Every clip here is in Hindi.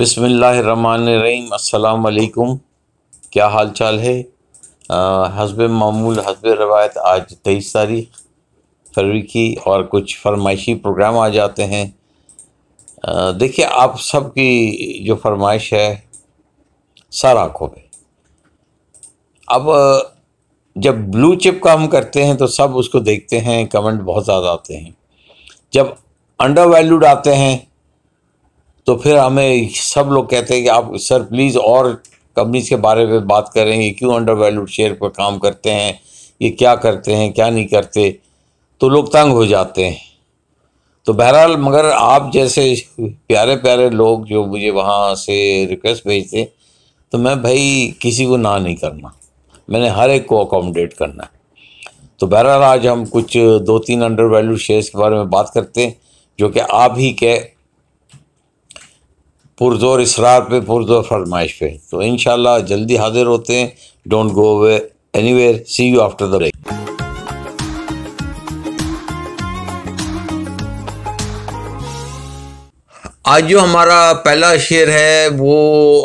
बिसमीम अल्लाम क्या हाल चाल है हसब मामूल हसब रवायत आज तेईस तारीख फरवरी की और कुछ फरमाइशी प्रोग्राम आ जाते हैं देखिए आप सब की जो फरमाइश है सर आँखों पे अब जब ब्लू चिप का हम करते हैं तो सब उसको देखते हैं कमेंट बहुत ज़्यादा आते हैं जब अंडर वैल्यूड आते हैं तो फिर हमें सब लोग कहते हैं कि आप सर प्लीज़ और कंपनीज के बारे में बात करें ये क्यों अंडर वैल्यूड शेयर पर काम करते हैं ये क्या करते हैं क्या नहीं करते तो लोग तंग हो जाते हैं तो बहरहाल मगर आप जैसे प्यारे प्यारे लोग जो मुझे वहाँ से रिक्वेस्ट भेजते तो मैं भाई किसी को ना नहीं करना मैंने हर एक को अकोमोडेट करना है तो बहरहाल आज हम कुछ दो तीन अंडर वैल्यू शेयर्स के बारे में बात करते हैं जो कि आप ही के पुरजोर इसरार पे पुरजोर फरमाइश पे तो इन जल्दी हाजिर होते हैं don't go away anywhere see you after the break आज जो हमारा पहला शेयर है वो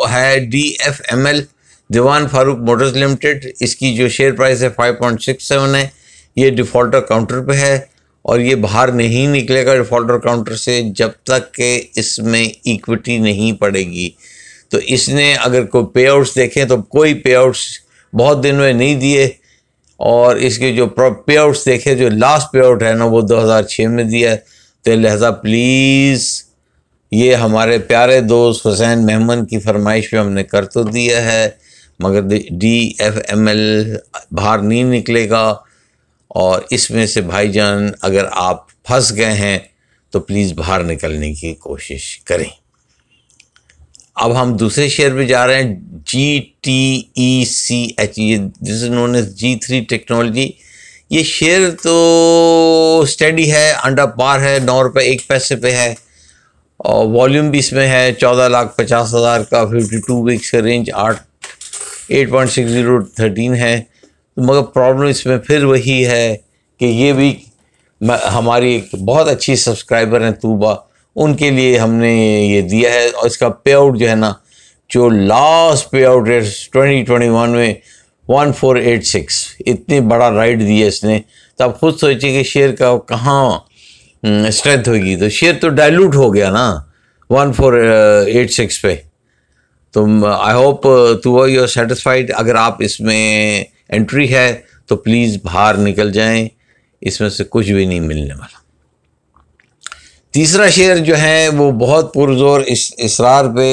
है D F M L Diwan Farooq Motors Limited इसकी जो शेयर प्राइस है 5.67 है ये डिफ़ॉल्टर काउंटर पे है और ये बाहर नहीं निकलेगा डिफॉल्टर काउंटर से जब तक के इसमें इक्विटी नहीं पड़ेगी तो इसने अगर कोई पे आउट्स देखें तो कोई पे आउट्स बहुत दिन में नहीं दिए और इसके जो पे आउट्स देखे जो लास्ट पे आउट है ना वो 2006 में दिया तो लिहाजा प्लीज़ ये हमारे प्यारे दोस्त हुसैन मेहमान की फरमाइश पे हमने कर तो दिया है मगर डी एफ एम एल बाहर नहीं निकलेगा और इसमें से भाईजान अगर आप फंस गए हैं तो प्लीज़ बाहर निकलने की कोशिश करें अब हम दूसरे शेयर पे जा रहे हैं जी टी ई सी एच ये जिस known as G three technology ये शेयर तो स्टडी है अंडा पार है नौ रुपये एक पैसे पे है और वॉल्यूम भी इसमें है चौदह लाख पचास हज़ार का फिफ्टी टू वीक्स का रेंज आठ eight point six zero thirteen है तो मगर प्रॉब्लम इसमें फिर वही है कि ये भी हमारी एक बहुत अच्छी सब्सक्राइबर हैं तूबा उनके लिए हमने ये दिया है और इसका पे आउट जो है ना जो लास्ट पे आउट है ट्वेंटी ट्वेंटी वन में वन फोर एट सिक्स इतनी बड़ा राइड दिया इसने तो आप खुद सोचिए कि शेयर का कहाँ स्ट्रेंथ हम्म, होगी तो शेयर तो डाइल्यूट हो गया ना वन फोर एट सिक्स पे तो I hope to you are satisfied अगर आप इसमें एंट्री है तो प्लीज़ बाहर निकल जाएं इसमें से कुछ भी नहीं मिलने वाला तीसरा शेर जो है वो बहुत पुरजोर इस, इसरार पे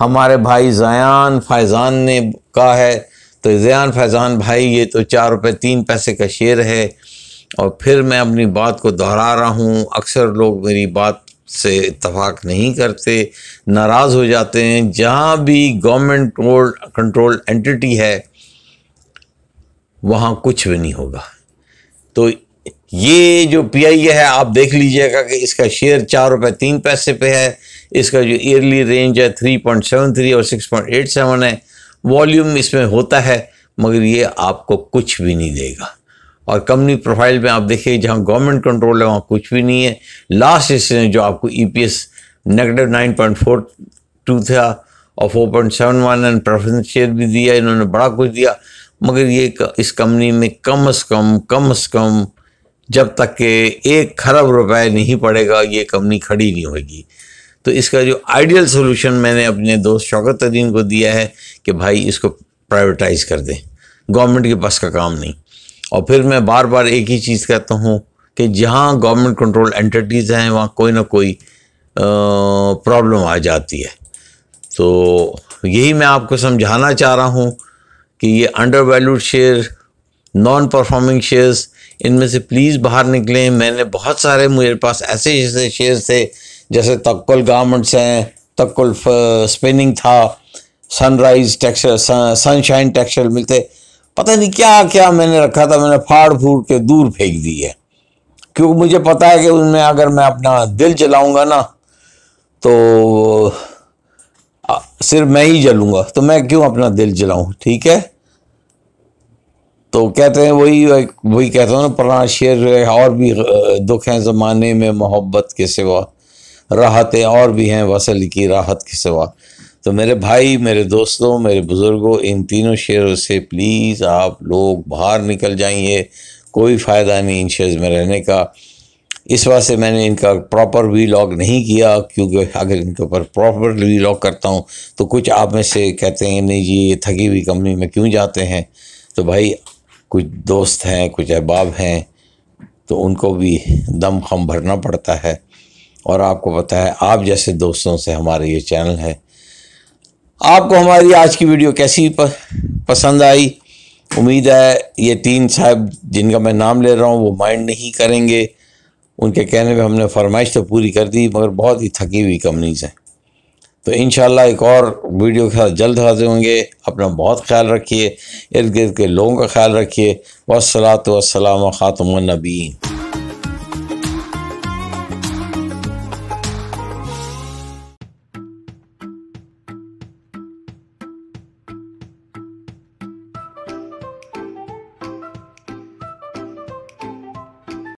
हमारे भाई जयान फैज़ान ने कहा है तो जयान फैज़ान भाई ये तो चार रुपये तीन पैसे का शेर है और फिर मैं अपनी बात को दोहरा रहा हूँ अक्सर लोग मेरी बात से इतफाक़ नहीं करते नाराज़ हो जाते हैं जहाँ भी गवर्नमेंट कंट्रोल एंटिटी है वहाँ कुछ भी नहीं होगा तो ये जो पी आई है आप देख लीजिएगा कि इसका शेयर चार रुपये तीन पैसे पे है इसका जो ईयरली रेंज है थ्री पॉइंट सेवन थ्री और सिक्स पॉइंट एट सेवन है वॉल्यूम इसमें होता है मगर ये आपको कुछ भी नहीं देगा और कंपनी प्रोफाइल में आप देखिए जहाँ गवर्नमेंट कंट्रोल है वहाँ कुछ भी नहीं है लास्ट इसमें जो आपको E P S negative nine point four two था और four point seven one and preference share भी दिया इन्होंने बड़ा कुछ दिया मगर ये इस कंपनी में कम से कम कम से कम जब तक के एक खरब रुपए नहीं पड़ेगा ये कंपनी खड़ी नहीं होगी तो इसका जो आइडियल सोल्यूशन मैंने अपने दोस्त शौकत अदीन को दिया है कि भाई इसको प्राइवेटाइज कर दें गवर्नमेंट के पास का काम नहीं और फिर मैं बार बार एक ही चीज़ कहता हूँ कि जहाँ गवर्नमेंट कंट्रोल एंटिटीज़ हैं वहाँ कोई ना कोई प्रॉब्लम आ जाती है तो यही मैं आपको समझाना चाह रहा हूँ कि ये under valued share non performing shares इनमें से प्लीज़ बाहर निकलें मैंने बहुत सारे मेरे पास ऐसे ऐसे शेयर्स थे जैसे तक्कल गारमेंट्स हैं तक्कल स्पिनिंग था सनराइज टेक्सचर सनशाइन टेक्सचर मिलते पता नहीं क्या क्या मैंने रखा था मैंने फाड़ फूड़ के दूर फेंक दी है क्योंकि मुझे पता है कि उनमें अगर मैं अपना दिल जलाऊंगा ना तो सिर्फ मैं ही जलूंगा तो मैं क्यों अपना दिल जलाऊं ठीक है तो कहते हैं वही वही कहता हूँ ना पुराना शेर और भी दुख हैं ज़माने में मोहब्बत के सिवा राहतें और भी हैं वसल की राहत के सिवा तो मेरे भाई मेरे दोस्तों मेरे बुज़ुर्गों इन तीनों शेरों से प्लीज़ आप लोग बाहर निकल जाइए कोई फ़ायदा नहीं इन शेयर्स में रहने का इस वजह से मैंने इनका प्रॉपर वी लॉग नहीं किया क्योंकि अगर इनके ऊपर प्रॉपर वी लॉग करता हूँ तो कुछ आप में से कहते हैं नहीं जी ये थकी हुई कंपनी में क्यों जाते हैं तो भाई कुछ दोस्त हैं कुछ अहबाब हैं तो उनको भी दम खम भरना पड़ता है और आपको पता है आप जैसे दोस्तों से हमारा ये चैनल है आपको हमारी आज की वीडियो कैसी पसंद आई उम्मीद है ये तीन साहब जिनका मैं नाम ले रहा हूँ वो माइंड नहीं करेंगे उनके कहने पे हमने फरमाइश तो पूरी कर दी मगर बहुत ही थकी हुई कंपनीज़ हैं तो इन एक और वीडियो के साथ जल्द हाजिर होंगे अपना बहुत ख्याल रखिए इर्द गिर्द के लोगों का ख्याल रखिए वसलात वसलाम ख़ातमनबीन